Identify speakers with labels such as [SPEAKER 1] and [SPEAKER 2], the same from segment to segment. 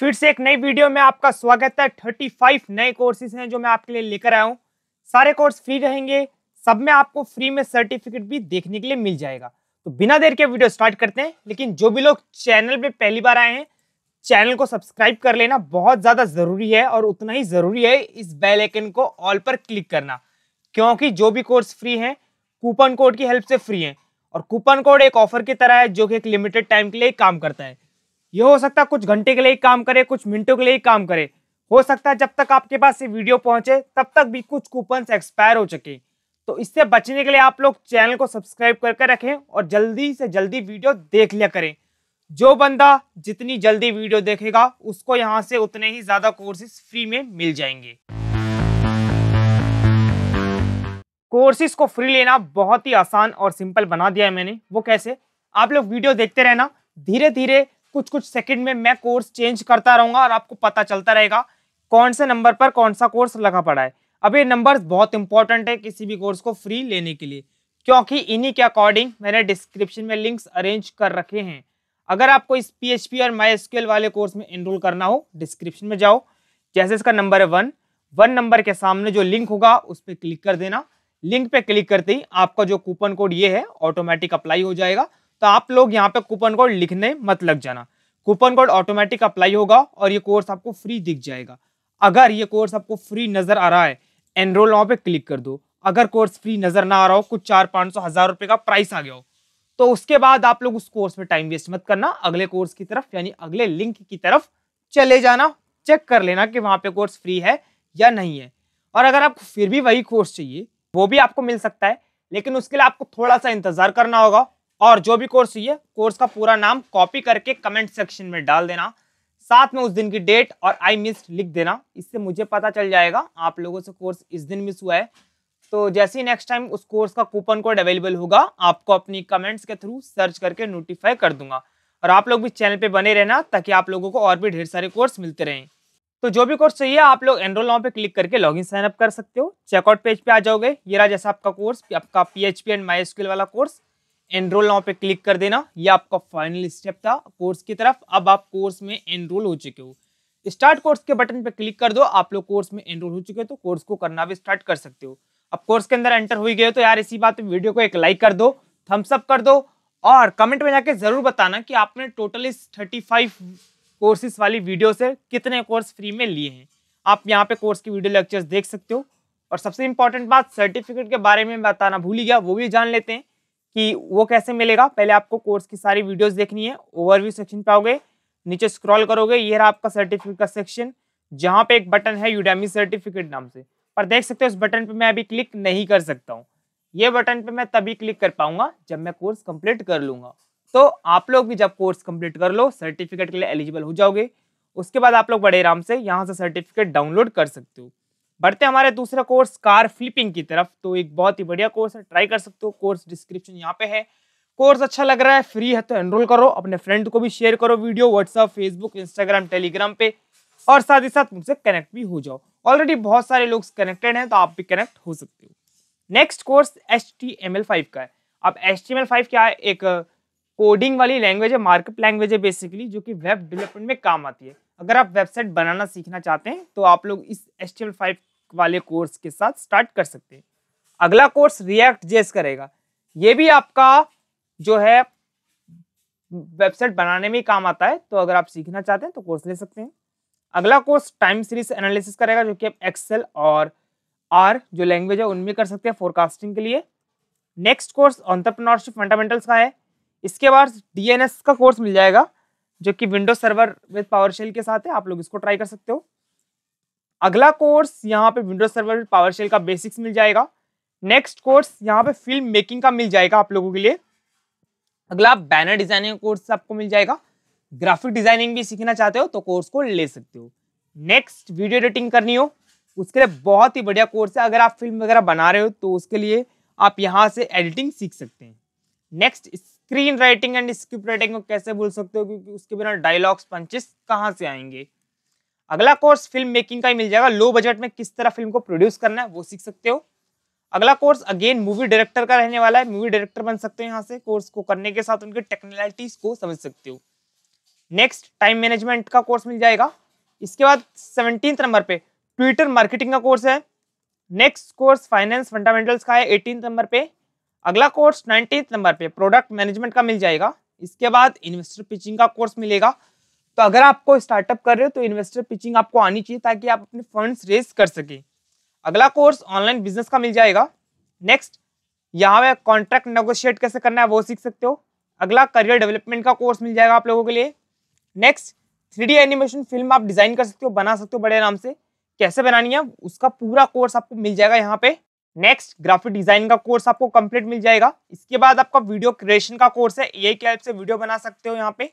[SPEAKER 1] फिर से एक नई वीडियो में आपका स्वागत है थर्टी फाइव नए कोर्सेज हैं जो मैं आपके लिए लेकर आया हूँ सारे कोर्स फ्री रहेंगे सब में आपको फ्री में सर्टिफिकेट भी देखने के लिए मिल जाएगा तो बिना देर के वीडियो स्टार्ट करते हैं लेकिन जो भी लोग चैनल पे पहली बार आए हैं चैनल को सब्सक्राइब कर लेना बहुत ज़्यादा ज़रूरी है और उतना ही ज़रूरी है इस बेल को ऑल पर क्लिक करना क्योंकि जो भी कोर्स फ्री हैं कूपन कोड की हेल्प से फ्री हैं और कूपन कोड एक ऑफर की तरह है जो कि एक लिमिटेड टाइम के लिए काम करता है ये हो सकता है कुछ घंटे के लिए काम करे कुछ मिनटों के लिए काम करे हो सकता है जब तक आपके पास ये वीडियो पहुंचे तब तक भी कुछ कूपन एक्सपायर हो चुके तो इससे बचने के लिए आप लोग चैनल को सब्सक्राइब करके रखें और जल्दी से जल्दी वीडियो देख लिया करें जो बंदा जितनी जल्दी वीडियो देखेगा उसको यहाँ से उतने ही ज़्यादा कोर्सेज फ्री में मिल जाएंगे कोर्सेज को फ्री लेना बहुत ही आसान और सिंपल बना दिया है मैंने वो कैसे आप लोग वीडियो देखते रहना धीरे धीरे कुछ कुछ सेकंड में मैं कोर्स चेंज करता रहूंगा और आपको पता चलता रहेगा कौन से नंबर पर कौन सा कोर्स लगा पड़ा है अब ये नंबर बहुत इंपॉर्टेंट है किसी भी कोर्स को फ्री लेने के लिए क्योंकि इन्हीं के अकॉर्डिंग मैंने डिस्क्रिप्शन में लिंक्स अरेंज कर रखे हैं अगर आपको इस पी और माई वाले कोर्स में इनरोल करना हो डिस्क्रिप्शन में जाओ जैसे इसका नंबर है वन वन नंबर के सामने जो लिंक होगा उस पर क्लिक कर देना लिंक पे क्लिक करते ही आपका जो कूपन कोड ये है ऑटोमेटिक अप्लाई हो जाएगा तो आप लोग यहाँ पे कूपन कोड लिखने मत लग जाना कूपन कोड ऑटोमेटिक अप्लाई होगा और ये कोर्स आपको फ्री दिख जाएगा अगर ये कोर्स आपको फ्री नजर आ रहा है एनरोल नाउ पे क्लिक कर दो अगर कोर्स फ्री नजर ना आ रहा हो कुछ चार पाँच सौ हजार रुपए का प्राइस आ गया हो तो उसके बाद आप लोग उस कोर्स में टाइम वेस्ट मत करना अगले कोर्स की तरफ यानी अगले लिंक की तरफ चले जाना चेक कर लेना कि वहाँ पे कोर्स फ्री है या नहीं है और अगर आपको फिर भी वही कोर्स चाहिए वो भी आपको मिल सकता है लेकिन उसके लिए आपको थोड़ा सा इंतजार करना होगा और जो भी कोर्स चाहिए कोर्स का पूरा नाम कॉपी करके कमेंट सेक्शन में डाल देना साथ में उस दिन की डेट और आई मिस लिख देना इससे मुझे पता चल जाएगा आप लोगों से कोर्स इस दिन मिस हुआ है तो जैसे ही नेक्स्ट टाइम उस कोर्स का कूपन कोड अवेलेबल होगा आपको अपनी कमेंट्स के थ्रू सर्च करके नोटिफाई कर दूंगा और आप लोग भी चैनल पे बने रहना ताकि आप लोगों को और भी ढेर सारे कोर्स मिलते रहें तो जो भी कोर्स चाहिए आप लोग एनरोल नाउ पे क्लिक करके लॉगिन इन साइनअप कर सकते हो चेकआउट पेज पे आ जाओगे ये रहा जैसा आपका कोर्स आपका P H P and my वाला कोर्स एनरोल नाउ पे क्लिक कर देना ये आपका फाइनल स्टेप था कोर्स की तरफ अब आप कोर्स में एनरोल हो चुके हो स्टार्ट कोर्स के बटन पे क्लिक कर दो आप लोग कोर्स में एनरोल हो चुके हो तो कोर्स को करना भी स्टार्ट कर सकते हो अब कोर्स के अंदर एंटर हुई गए तो यार इसी बात वीडियो को एक लाइक कर दो थम्स अप कर दो और कमेंट में जाके ज़रूर बताना कि आपने टोटल इस थर्टी फाइव कोर्सेस वाली वीडियो से कितने कोर्स फ्री में लिए हैं आप यहाँ पे कोर्स की वीडियो लेक्चर्स देख सकते हो और सबसे इंपॉर्टेंट बात सर्टिफिकेट के बारे में बताना भूल गया वो भी जान लेते हैं कि वो कैसे मिलेगा पहले आपको कोर्स की सारी वीडियोस देखनी है ओवरव्यू सेक्शन पे आओगे नीचे स्क्रॉल करोगे ये रहा आपका सर्टिफिकेट का सेक्शन जहाँ पे एक बटन है यूडेमी सर्टिफिकेट नाम से पर देख सकते हो इस बटन पे मैं अभी क्लिक नहीं कर सकता हूँ ये बटन पे मैं तभी क्लिक कर पाऊंगा जब मैं कोर्स कम्प्लीट कर लूंगा तो आप लोग भी जब कोर्स कम्प्लीट कर लो सर्टिफिकेट के लिए एलिजिबल हो जाओगे उसके बाद आप लोग बड़े आराम से यहाँ से सर्टिफिकेट डाउनलोड कर सकते हो बढ़ते हमारे दूसरा कोर्स कार फ्लिपिंग की तरफ तो एक बहुत ही बढ़िया कोर्स है ट्राई कर सकते हो कोर्स डिस्क्रिप्शन यहाँ पे है कोर्स अच्छा लग रहा है फ्री है तो एनरोल करो अपने फ्रेंड को भी शेयर करो video WhatsApp Facebook Instagram Telegram पे और साथ ही साथ मुझसे कनेक्ट भी हो जाओ ऑलरेडी बहुत सारे लोग कनेक्टेड हैं तो आप भी कनेक्ट हो सकते हो next course H T M L five का है अब H T M L five क्या है एक कोडिंग वाली लैंग्वेज है मार्कअप लैंग्वेज है बेसिकली जो कि वेब डेवलपमेंट में काम आती है अगर आप वेबसाइट बनाना सीखना चाहते हैं तो आप लोग इस H T M L five वाले कोर्स के साथ स्टार्ट कर सकते हैं अगला कोर्स रिएक्ट जेस करेगा ये भी आपका जो है वेबसाइट बनाने में काम आता है तो अगर आप सीखना चाहते हैं तो कोर्स ले सकते हैं अगला कोर्स टाइम सीरीज एनालिसिस करेगा जो कि आप एक्सेल और आर जो लैंग्वेज है उनमें कर सकते हैं फोरकास्टिंग के लिए नेक्स्ट कोर्स ऑन्टरप्रनोरशिप फंडामेंटल्स का है इसके बाद डीएनएस का कोर्स मिल जाएगा जो कि window server with power shell के साथ है आप लोग इसको ट्राई कर सकते हो अगला कोर्स यहाँ पे विंडोज सर्वर पावर शेल का बेसिक्स मिल जाएगा नेक्स्ट कोर्स यहाँ पे फिल्म मेकिंग का मिल जाएगा आप लोगों के लिए अगला बैनर डिजाइनिंग कोर्स आपको मिल जाएगा ग्राफिक डिजाइनिंग भी सीखना चाहते हो तो कोर्स को ले सकते हो नेक्स्ट वीडियो एडिटिंग करनी हो उसके लिए बहुत ही बढ़िया कोर्स है अगर आप फिल्म वगैरह बना रहे हो तो उसके लिए आप यहाँ से एडिटिंग सीख सकते हैं next screen writing and script writing को कैसे बोल सकते हो क्योंकि उसके बिना डायलॉग्स पंचेस कहाँ से आएंगे अगला कोर्स फिल्म मेकिंग का ही मिल जाएगा लो बजट में किस तरह फिल्म को प्रोड्यूस करना है वो सीख सकते हो अगला कोर्स अगेन मूवी डायरेक्टर का रहने वाला है मूवी डायरेक्टर बन सकते हो यहाँ से कोर्स को करने के साथ उनके टेक्नोलिटीज को समझ सकते हो नेक्स्ट टाइम मैनेजमेंट का कोर्स मिल जाएगा इसके बाद सेवनटीन नंबर पे ट्विटर मार्केटिंग का कोर्स है नेक्स्ट कोर्स फाइनेंस फंडामेंटल्स का है एटीन नंबर पे अगला कोर्स नाइनटीन नंबर पे प्रोडक्ट मैनेजमेंट का मिल जाएगा इसके बाद इन्वेस्टर पिचिंग का कोर्स मिलेगा तो अगर आपको स्टार्टअप कर रहे हो तो इन्वेस्टर पिचिंग आपको आनी चाहिए ताकि आप अपने फंड्स रेस कर सके अगला कोर्स ऑनलाइन बिजनेस का मिल जाएगा नेक्स्ट यहाँ पे कॉन्ट्रैक्ट नेगोशिएट कैसे करना है वो सीख सकते हो अगला करियर डेवलपमेंट का कोर्स मिल जाएगा आप लोगों के लिए नेक्स्ट थ्री एनिमेशन फिल्म आप डिज़ाइन कर सकते हो बना सकते हो बड़े आराम से कैसे बनानी है उसका पूरा कोर्स आपको मिल जाएगा यहाँ पे नेक्स्ट ग्राफिक डिज़ाइन का कोर्स आपको कंप्लीट मिल जाएगा इसके बाद आपका वीडियो क्रिएशन का कोर्स है ए की हेल्प से वीडियो बना सकते हो यहाँ पे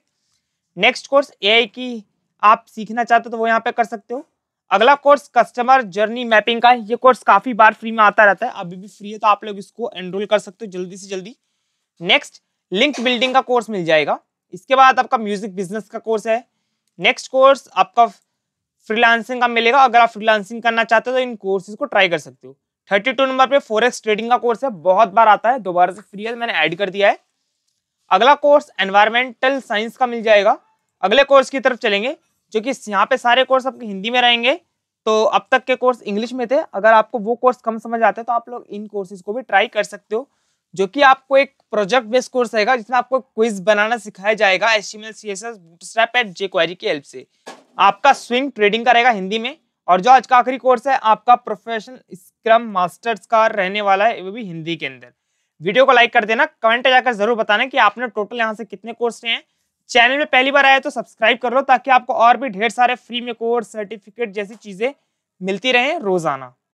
[SPEAKER 1] नेक्स्ट कोर्स ए की आप सीखना चाहते हो तो वो यहाँ पे कर सकते हो अगला कोर्स कस्टमर जर्नी मैपिंग का है ये कोर्स काफ़ी बार फ्री में आता रहता है अभी भी फ्री है तो आप लोग इसको एनरोल कर सकते हो जल्दी से जल्दी नेक्स्ट लिंक बिल्डिंग का कोर्स मिल जाएगा इसके बाद आपका म्यूजिक बिजनेस का कोर्स है नेक्स्ट कोर्स आपका फ्रीलांसिंग का मिलेगा अगर आप फ्रीलांसिंग करना चाहते हो तो इन कोर्सेज को ट्राई कर सकते हो थर्टी टू नंबर पे फॉरेक्स ट्रेडिंग का कोर्स है बहुत बार आता है दोबारा से फ्री है तो मैंने ऐड कर दिया है अगला कोर्स एनवायरमेंटल साइंस का मिल जाएगा अगले कोर्स की तरफ चलेंगे जो कि यहाँ पे सारे कोर्स आपके हिंदी में रहेंगे तो अब तक के कोर्स इंग्लिश में थे अगर आपको वो कोर्स कम समझ आते हैं तो आप लोग इन कोर्सेज को भी ट्राई कर सकते हो जो कि आपको एक प्रोजेक्ट बेस्ड कोर्स रहेगा जिसमें आपको क्विज बनाना सिखाया जाएगा S T M L C S S bootstrap at J query की हेल्प से आपका स्विंग ट्रेडिंग का रहेगा हिंदी में और जो आज का आखिरी कोर्स है आपका प्रोफेशनल स्क्रम मास्टर्स का रहने वाला है वो भी हिंदी के अंदर वीडियो को लाइक कर देना कमेंट जाकर जरूर बताना कि आपने टोटल यहाँ से कितने कोर्स लिए हैं चैनल में पहली बार आया तो सब्सक्राइब कर लो ताकि आपको और भी ढेर सारे फ्री में कोर्स सर्टिफिकेट जैसी चीजें मिलती रहे रोजाना